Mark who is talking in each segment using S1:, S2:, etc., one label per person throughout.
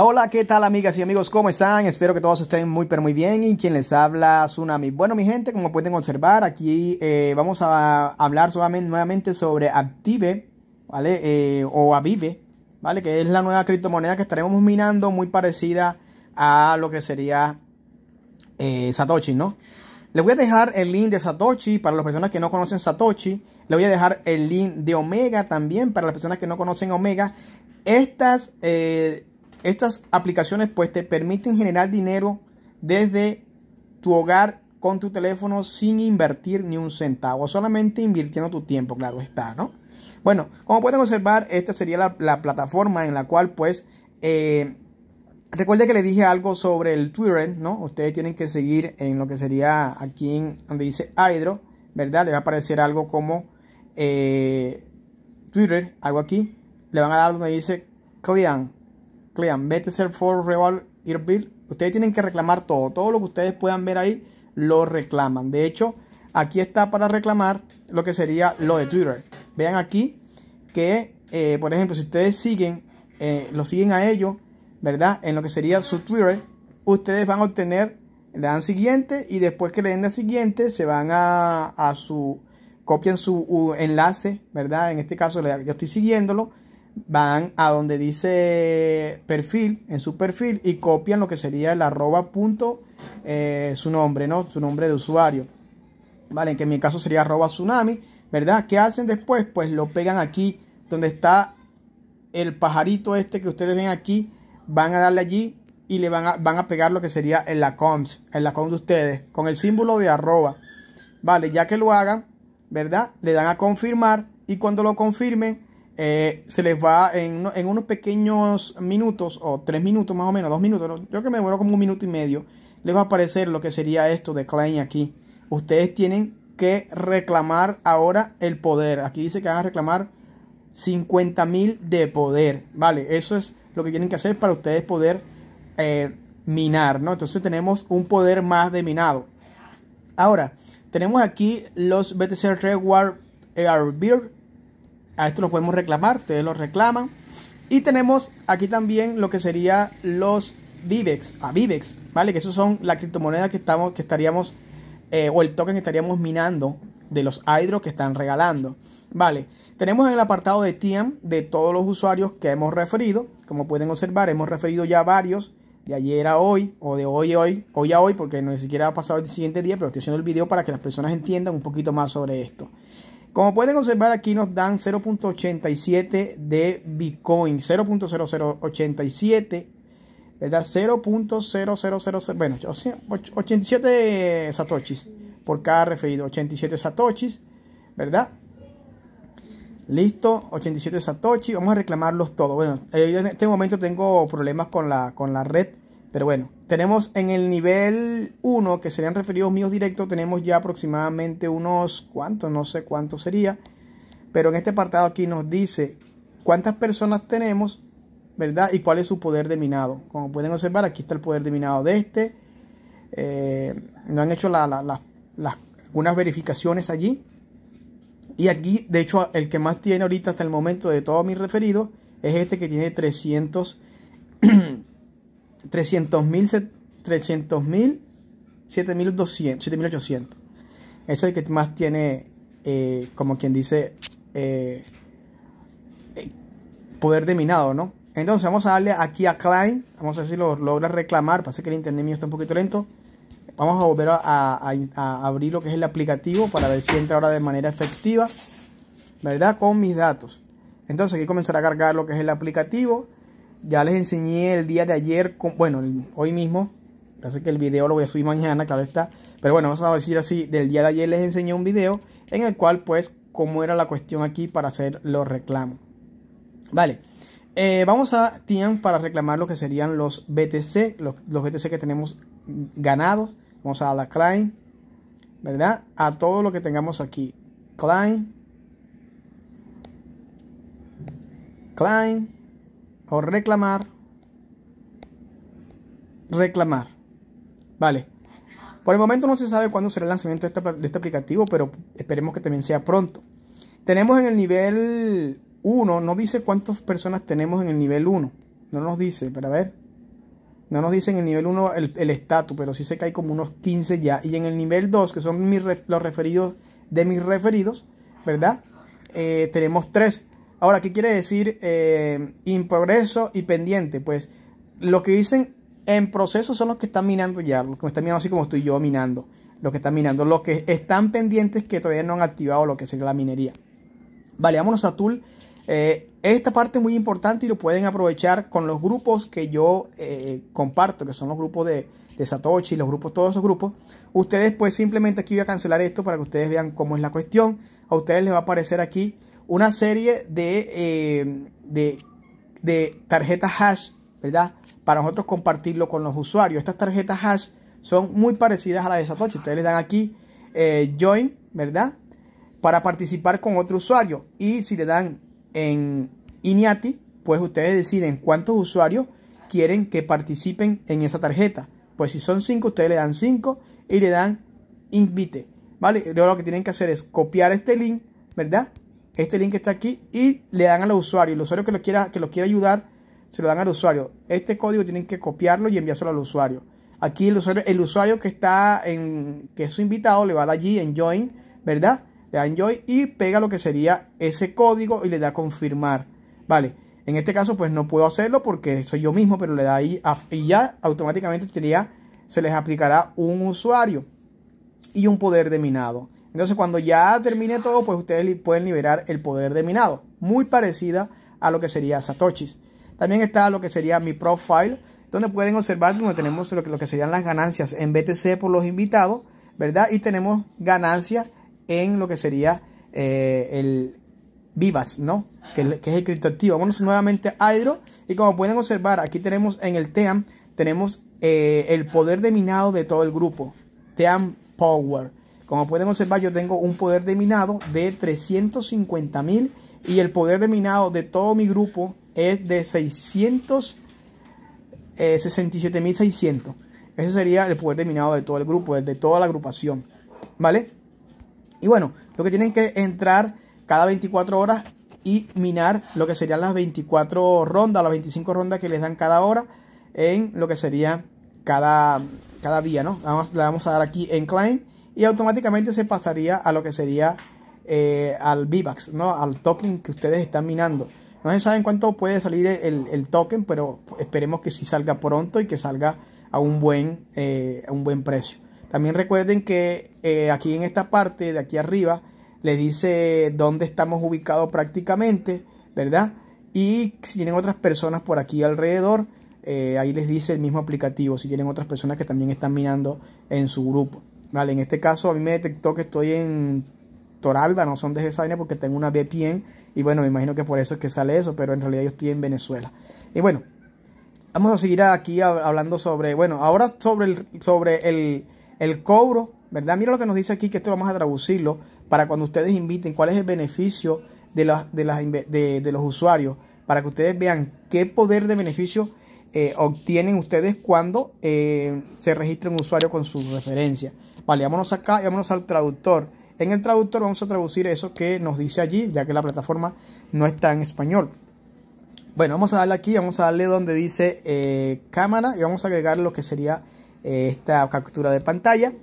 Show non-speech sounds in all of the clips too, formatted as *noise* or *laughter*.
S1: Hola, ¿qué tal amigas y amigos? ¿Cómo están? Espero que todos estén muy pero muy bien y quien les habla Tsunami. Bueno, mi gente, como pueden observar, aquí eh, vamos a hablar nuevamente sobre Active, ¿vale? Eh, o Avive, ¿vale? Que es la nueva criptomoneda que estaremos minando muy parecida a lo que sería eh, Satoshi, ¿no? Les voy a dejar el link de Satoshi para las personas que no conocen Satoshi. Le voy a dejar el link de Omega también para las personas que no conocen Omega. Estas... Estas aplicaciones pues te permiten generar dinero desde tu hogar con tu teléfono sin invertir ni un centavo, solamente invirtiendo tu tiempo, claro está, ¿no? Bueno, como pueden observar, esta sería la, plataforma en la cual pues... Eh, recuerde que le dije algo sobre el Twitter, ¿no? Ustedes tienen que seguir en lo que sería aquí donde dice Hydro, ¿verdad? Le va a aparecer algo como eh, Twitter, algo aquí. Le van a dar donde dice Client, Clean, ser for Reval Irville, ustedes tienen que reclamar todo. Todo lo que ustedes puedan ver ahí, lo reclaman. De hecho, aquí está para reclamar lo que sería lo de Twitter. Vean aquí que, eh, por ejemplo, si ustedes siguen, eh, lo siguen a ellos, ¿verdad? En lo que sería su Twitter, ustedes van a obtener, le dan siguiente y después que le den la siguiente, se van a, su, copian su enlace, ¿verdad? En este caso, yo estoy siguiéndolo van a donde dice perfil, en su perfil, y copian lo que sería el arroba punto eh, su nombre, ¿no? Su nombre de usuario. Vale, que en mi caso sería arroba tsunami, ¿verdad? ¿Qué hacen después? Pues lo pegan aquí, donde está el pajarito este que ustedes ven aquí, van a darle allí y le van a, van a pegar lo que sería el la el en la de ustedes, con el símbolo de arroba. Vale, ya que lo hagan, ¿verdad? Le dan a confirmar y cuando lo confirmen, eh, se les va en, unos pequeños minutos, o tres minutos más o menos, dos minutos, yo creo que me demoró como un minuto y medio, les va a aparecer lo que sería esto de Klein aquí. Ustedes tienen que reclamar ahora el poder. Aquí dice que van a reclamar 50.000 de poder, ¿vale? Eso es lo que tienen que hacer para ustedes poder eh, minar, ¿no? Entonces tenemos un poder más de minado. Ahora, tenemos aquí los BTC Reward Beer a esto lo podemos reclamar, ustedes lo reclaman. Y tenemos aquí también lo que sería los Vivex, a Vivex, ¿vale? Que esos son la criptomoneda que, estamos, que estaríamos, eh, o el token que estaríamos minando de los hydro que están regalando, ¿vale? Tenemos en el apartado de TIAM de todos los usuarios que hemos referido. Como pueden observar, hemos referido ya varios de ayer a hoy o de hoy a hoy, hoy a hoy, porque ni siquiera ha pasado el siguiente día, pero estoy haciendo el video para que las personas entiendan un poquito más sobre esto. Como pueden observar aquí nos dan 0.87 de Bitcoin, 0.0087, ¿verdad? 0.0000, bueno, 87 satoshis por cada referido, 87 satoshis, ¿verdad? Listo, 87 satoshis, vamos a reclamarlos todos. Bueno, eh, en este momento tengo problemas con la, con la red pero bueno, tenemos en el nivel 1, que serían referidos míos directos, tenemos ya aproximadamente unos cuantos, no sé cuánto sería. Pero en este apartado aquí nos dice cuántas personas tenemos, ¿verdad? Y cuál es su poder de minado. Como pueden observar, aquí está el poder de minado de este. Eh, no han hecho algunas las, verificaciones allí. Y aquí, de hecho, el que más tiene ahorita hasta el momento de todos mis referidos es este que tiene 300. *clears throat* 300.000, 300.000, 7.200, 7.800. Es el que más tiene, eh, como quien dice, eh, eh, poder de minado, ¿no? Entonces vamos a darle aquí a Klein, vamos a ver si lo logra reclamar, parece que el internet mío está un poquito lento. Vamos a volver a, a abrir lo que es el aplicativo para ver si entra ahora de manera efectiva, ¿verdad? Con mis datos. Entonces aquí comenzará a cargar lo que es el aplicativo. Ya les enseñé el día de ayer, bueno, hoy mismo, parece que el video lo voy a subir mañana, claro está. Pero bueno, vamos a decir así, del día de ayer les enseñé un video en el cual pues cómo era la cuestión aquí para hacer los reclamos. Vale, eh, vamos a TIAN para reclamar lo que serían los BTC, los, los BTC que tenemos ganados. Vamos a la Klein, ¿verdad? A todo lo que tengamos aquí. Klein. Klein o reclamar. Reclamar. Vale. Por el momento no se sabe cuándo será el lanzamiento de este, aplicativo, pero esperemos que también sea pronto. Tenemos en el nivel 1, no dice cuántas personas tenemos en el nivel 1. No nos dice, pero a ver. No nos dice en el nivel 1 el estatus, pero sí sé que hay como unos 15 ya. Y en el nivel 2, que son mis, los referidos de mis referidos, ¿verdad? Eh, tenemos 3. Ahora, ¿qué quiere decir en eh, progreso y pendiente? Pues lo que dicen en proceso son los que están minando ya, los que están minando así como estoy yo minando, los que están minando, los que están pendientes que todavía no han activado lo que es la minería. Vale, vámonos a Tool. Eh, esta parte es muy importante y lo pueden aprovechar con los grupos que yo eh, comparto, que son los grupos de, de, y los grupos, todos esos grupos. Ustedes pues simplemente aquí voy a cancelar esto para que ustedes vean cómo es la cuestión. A ustedes les va a aparecer aquí una serie eh, de, tarjetas hash, ¿verdad? Para nosotros compartirlo con los usuarios. Estas tarjetas hash son muy parecidas a las de Satoshi. Ustedes le dan aquí eh, join, ¿verdad? Para participar con otro usuario. Y si le dan en Iniati, pues ustedes deciden cuántos usuarios quieren que participen en esa tarjeta. Pues si son 5, ustedes le dan 5 y le dan invite. ¿Vale? Luego lo que tienen que hacer es copiar este link, ¿verdad? Este link está aquí y le dan al usuario. El usuario que lo quiera, que lo ayudar, se lo dan al usuario. Este código tienen que copiarlo y enviárselo al usuario. Aquí el usuario, que está en, que es su invitado, le va a dar allí en join, ¿verdad? Le da en join y pega lo que sería ese código y le da confirmar. Vale. En este caso, pues no puedo hacerlo porque soy yo mismo, pero le da ahí y ya automáticamente se les aplicará un usuario y un poder de minado. Entonces cuando ya termine todo, pues ustedes pueden liberar el poder de minado, muy parecida a lo que sería Satoshis. También está lo que sería mi profile, donde pueden observar donde tenemos lo que, lo que serían las ganancias en BTC por los invitados, ¿verdad? Y tenemos ganancias en lo que sería eh, el Vivas, ¿no? Que, es el criptoactivo. Vamos nuevamente a Hydro y como pueden observar, aquí tenemos en el TEAM, tenemos eh, el poder de minado de todo el grupo, TEAM Power. Como pueden observar, yo tengo un poder de minado de 350 mil y el poder de minado de todo mi grupo es de 667.600. Eh, mil Ese sería el poder de minado de todo el grupo, de toda la agrupación. ¿Vale? Y bueno, lo que tienen que entrar cada 24 horas y minar lo que serían las 24 rondas, las 25 rondas que les dan cada hora en lo que sería cada, cada día, ¿no? le vamos a dar aquí en climb y automáticamente se pasaría a lo que sería eh, al vivax ¿no? al token que ustedes están minando. No se sabe cuánto puede salir el, token, pero esperemos que sí salga pronto y que salga a un buen, eh, a un buen precio. También recuerden que eh, aquí en esta parte, de aquí arriba, le dice dónde estamos ubicados prácticamente, ¿verdad? Y si tienen otras personas por aquí alrededor, ahí les dice el mismo aplicativo, si tienen otras personas que también están minando en su grupo. Vale, en este caso a mí me detectó que estoy en Toralba, no son de esa línea porque tengo una VPN y bueno, me imagino que por eso es que sale eso, pero en realidad yo estoy en Venezuela. Y bueno, vamos a seguir aquí hablando sobre, bueno, ahora sobre el, sobre el, cobro, ¿verdad? Mira lo que nos dice aquí, que esto vamos a traducirlo para cuando ustedes inviten, cuál es el beneficio de, los usuarios, para que ustedes vean qué poder de beneficio eh, obtienen ustedes cuando eh, se registra un usuario con su referencia. Vale, vámonos acá y vámonos al traductor. En el traductor vamos a traducir eso que nos dice allí, ya que la plataforma no está en español. Bueno, vamos a darle aquí, vamos a darle donde dice eh, cámara y vamos a agregar lo que sería eh, esta captura de pantalla.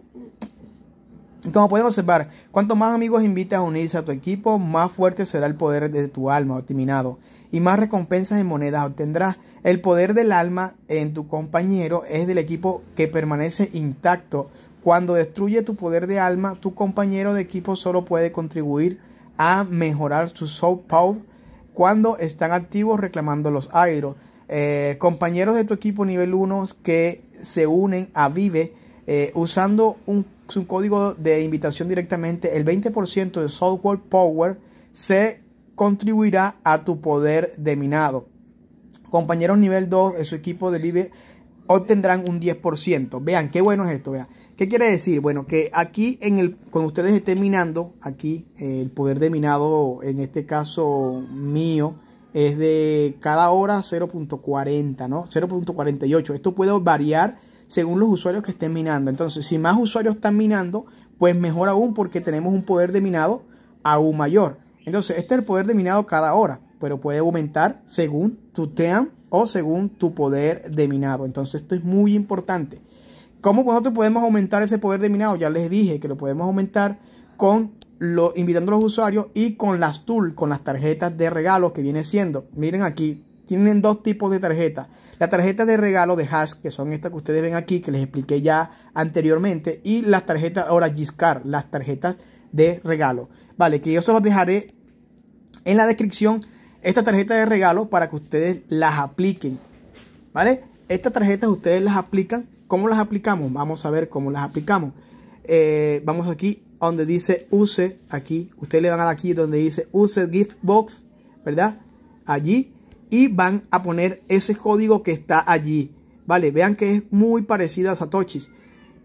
S1: como pueden observar, cuanto más amigos invitas a unirse a tu equipo, más fuerte será el poder de tu alma optimizado y más recompensas en monedas obtendrás. El poder del alma en tu compañero es del equipo que permanece intacto cuando destruye tu poder de alma, tu compañero de equipo solo puede contribuir a mejorar su Soul power cuando están activos reclamando los aeros. Eh, compañeros de tu equipo nivel 1 que se unen a Vive eh, usando un, su código de invitación directamente, el 20% de software power se contribuirá a tu poder de minado. Compañeros nivel 2 de su equipo de Vive obtendrán un 10%. Vean, qué bueno es esto, vean. ¿Qué quiere decir? Bueno, que aquí en el, cuando ustedes estén minando, aquí eh, el poder de minado, en este caso mío, es de cada hora 0.40, ¿no? 0.48. Esto puede variar según los usuarios que estén minando. Entonces, si más usuarios están minando, pues mejor aún porque tenemos un poder de minado aún mayor. Entonces, este es el poder de minado cada hora, pero puede aumentar según tu TEAM o según tu poder de minado. Entonces esto es muy importante. ¿Cómo nosotros podemos aumentar ese poder de minado? Ya les dije que lo podemos aumentar con lo, invitando a los usuarios y con las tools. con las tarjetas de regalo que viene siendo. Miren aquí, tienen dos tipos de tarjetas. La tarjeta de regalo de Hash, que son estas que ustedes ven aquí, que les expliqué ya anteriormente, y las tarjetas, ahora Giscard, las tarjetas de regalo. Vale, que yo se los dejaré en la descripción esta tarjeta de regalo para que ustedes las apliquen. ¿Vale? Estas tarjetas ustedes las aplican. ¿Cómo las aplicamos? Vamos a ver cómo las aplicamos. Eh, vamos aquí donde dice use. Aquí, ustedes le van a dar aquí donde dice use gift box, ¿verdad? Allí. Y van a poner ese código que está allí. ¿Vale? Vean que es muy parecido a Satoshi.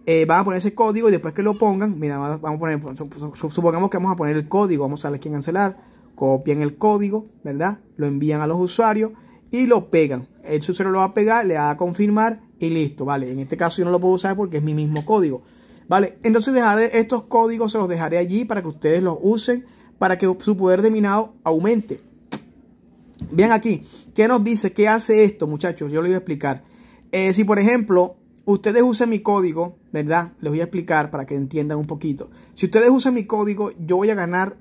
S1: Eh, van a poner ese código y después que lo pongan, mira, vamos a poner, supongamos que vamos a poner el código, vamos a darle aquí en cancelar copian el código, ¿verdad? Lo envían a los usuarios y lo pegan. El usuario lo va a pegar, le va a confirmar y listo, ¿vale? En este caso yo no lo puedo usar porque es mi mismo código, ¿vale? Entonces dejaré estos códigos, se los dejaré allí para que ustedes los usen, para que su poder de minado aumente. Bien, aquí, ¿qué nos dice? ¿Qué hace esto, muchachos? Yo les voy a explicar. Eh, si, por ejemplo, ustedes usan mi código, ¿verdad? Les voy a explicar para que entiendan un poquito. Si ustedes usan mi código, yo voy a ganar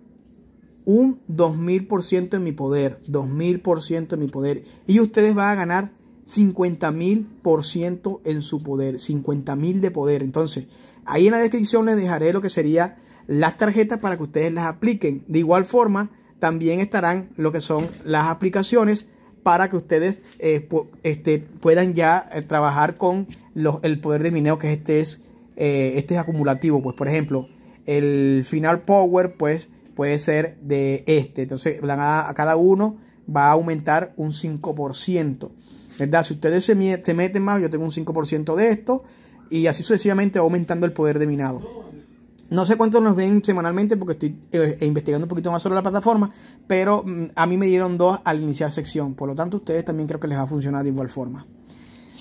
S1: un 2000% en mi poder, 2000% en mi poder. Y ustedes van a ganar 50.000% en su poder, 50.000 de poder. Entonces, ahí en la descripción les dejaré lo que sería las tarjetas para que ustedes las apliquen. De igual forma, también estarán lo que son las aplicaciones para que ustedes eh, este, puedan ya eh, trabajar con los, el poder de mineo que este es, eh, este es acumulativo. Pues, por ejemplo, el final power, pues puede ser de este. Entonces, a, cada uno va a aumentar un 5%. ¿Verdad? Si ustedes se, meten más, yo tengo un 5% de esto. Y así sucesivamente va aumentando el poder de minado. No sé cuánto nos den semanalmente porque estoy eh, eh, investigando un poquito más sobre la plataforma, pero mm, a mí me dieron dos al iniciar sección. Por lo tanto, ustedes también creo que les va a funcionar de igual forma.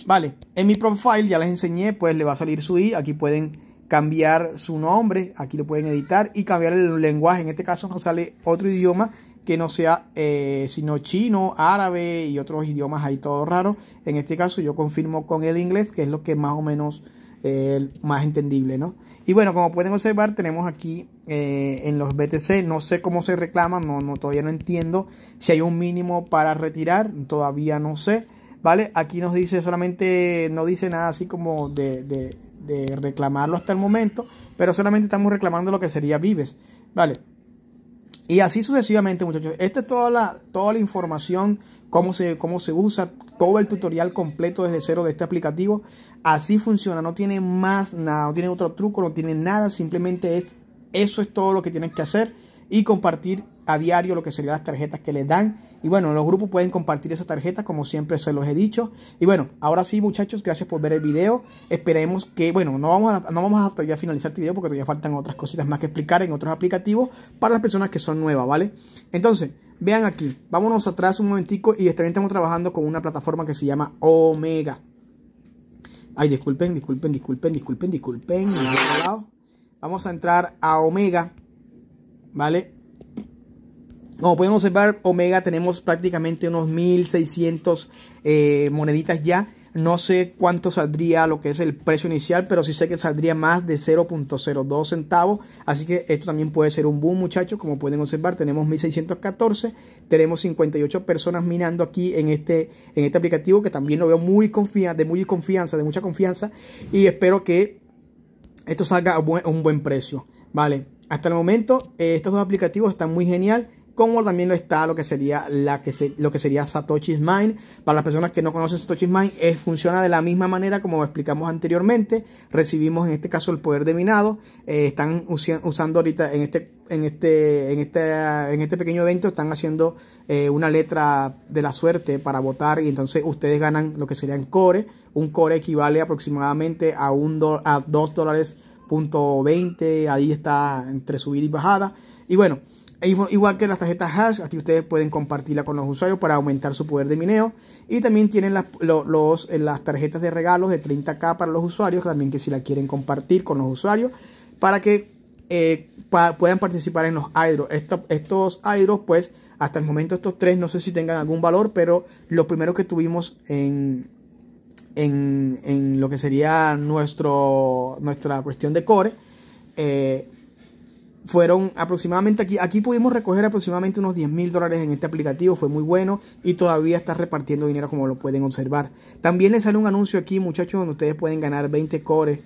S1: Vale, en mi profile ya les enseñé, pues le va a salir su i. Aquí pueden cambiar su nombre, aquí lo pueden editar, y cambiar el lenguaje. En este caso nos sale otro idioma que no sea eh, sino chino, árabe y otros idiomas ahí todo raro En este caso yo confirmo con el inglés, que es lo que más o menos el eh, más entendible, ¿no? Y bueno, como pueden observar, tenemos aquí eh, en los BTC, no sé cómo se reclaman, no, no, todavía no entiendo si hay un mínimo para retirar, todavía no sé. ¿vale? Aquí nos dice solamente, no dice nada así como de, reclamarlo hasta el momento, pero solamente estamos reclamando lo que sería Vives, ¿vale? Y así sucesivamente, muchachos. Esta es toda la, toda la información, cómo se, cómo se usa, todo el tutorial completo desde cero de este aplicativo. Así funciona, no tiene más nada, no tiene otro truco, no tiene nada, simplemente es eso es todo lo que tienes que hacer y compartir a diario lo que serían las tarjetas que les dan y bueno, los grupos pueden compartir esa tarjeta como siempre se los he dicho. Y bueno, ahora sí muchachos, gracias por ver el video. Esperemos que, bueno, no vamos a, no vamos a finalizar este video porque todavía faltan otras cositas más que explicar en otros aplicativos para las personas que son nuevas, ¿vale? Entonces, vean aquí, vámonos atrás un momentico y también este, estamos trabajando con una plataforma que se llama Omega. Ay, disculpen, disculpen, disculpen, disculpen, disculpen. Vamos a entrar a Omega, ¿vale? Como pueden observar, Omega tenemos prácticamente unos 1600 eh, moneditas ya. No sé cuánto saldría lo que es el precio inicial, pero sí sé que saldría más de 0.02 centavos. Así que esto también puede ser un boom, muchachos. Como pueden observar, tenemos 1614, tenemos 58 personas minando aquí en este, en este aplicativo que también lo veo muy confianza, de muy confianza, de mucha confianza. Y espero que esto salga a, un buen precio. Vale, hasta el momento eh, estos dos aplicativos están muy genial como también lo está lo que sería, la que lo que sería Satoshi's Mind. Para las personas que no conocen Satoshi's Mind, es, eh, funciona de la misma manera como explicamos anteriormente. Recibimos en este caso el poder de minado. Eh, están usando ahorita en este, en, este, en, este, en este pequeño evento, están haciendo eh, una letra de la suerte para votar y entonces ustedes ganan lo que serían core. Un core equivale aproximadamente a, un a dos dólares punto 20. Ahí está entre subida y bajada. Y bueno. Igual que las tarjetas hash, aquí ustedes pueden compartirla con los usuarios para aumentar su poder de mineo. Y también tienen las, los, eh, las tarjetas de regalos de 30k para los usuarios, también que si la quieren compartir con los usuarios, para que eh, puedan participar en los hydro. estos estos hydro, pues, hasta el momento estos tres, no sé si tengan algún valor, pero los primeros que tuvimos en, en, en lo que sería nuestro, nuestra cuestión de core. Eh, fueron aproximadamente aquí, aquí pudimos recoger aproximadamente unos 10 mil dólares en este aplicativo, fue muy bueno y todavía está repartiendo dinero como lo pueden observar. También les sale un anuncio aquí muchachos donde ustedes pueden ganar 20 cores,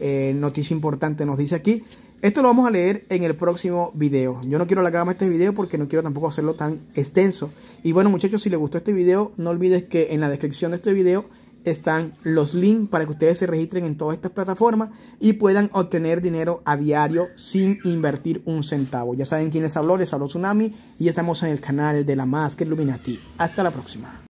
S1: eh, noticia importante nos dice aquí. Esto lo vamos a leer en el próximo video. Yo no quiero largar más este video porque no quiero tampoco hacerlo tan extenso. Y bueno muchachos, si les gustó este video, no olvides que en la descripción de este video están los links para que ustedes se registren en todas estas plataformas y puedan obtener dinero a diario sin invertir un centavo. Ya saben quién les habló, les habló Tsunami y estamos en el canal de la Máscara Illuminati. Hasta la próxima.